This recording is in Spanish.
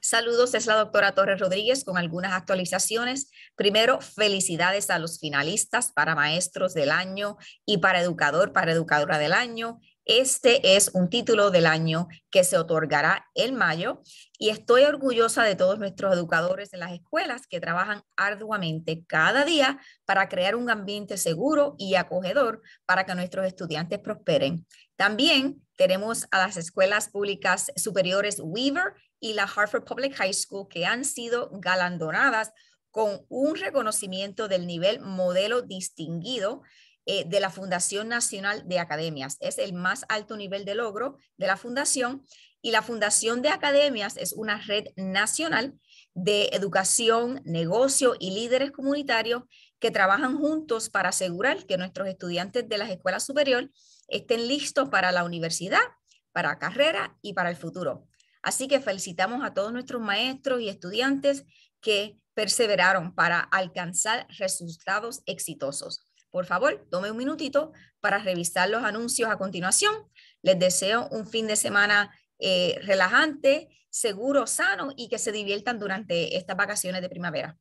Saludos, es la doctora Torres Rodríguez con algunas actualizaciones. Primero, felicidades a los finalistas para maestros del año y para educador, para educadora del año. Este es un título del año que se otorgará en mayo y estoy orgullosa de todos nuestros educadores en las escuelas que trabajan arduamente cada día para crear un ambiente seguro y acogedor para que nuestros estudiantes prosperen. También tenemos a las escuelas públicas superiores Weaver y la Hartford Public High School, que han sido galardonadas con un reconocimiento del nivel modelo distinguido eh, de la Fundación Nacional de Academias. Es el más alto nivel de logro de la Fundación y la Fundación de Academias es una red nacional de educación, negocio y líderes comunitarios que trabajan juntos para asegurar que nuestros estudiantes de las escuelas superiores estén listos para la universidad, para carrera y para el futuro. Así que felicitamos a todos nuestros maestros y estudiantes que perseveraron para alcanzar resultados exitosos. Por favor, tome un minutito para revisar los anuncios a continuación. Les deseo un fin de semana eh, relajante, seguro, sano y que se diviertan durante estas vacaciones de primavera.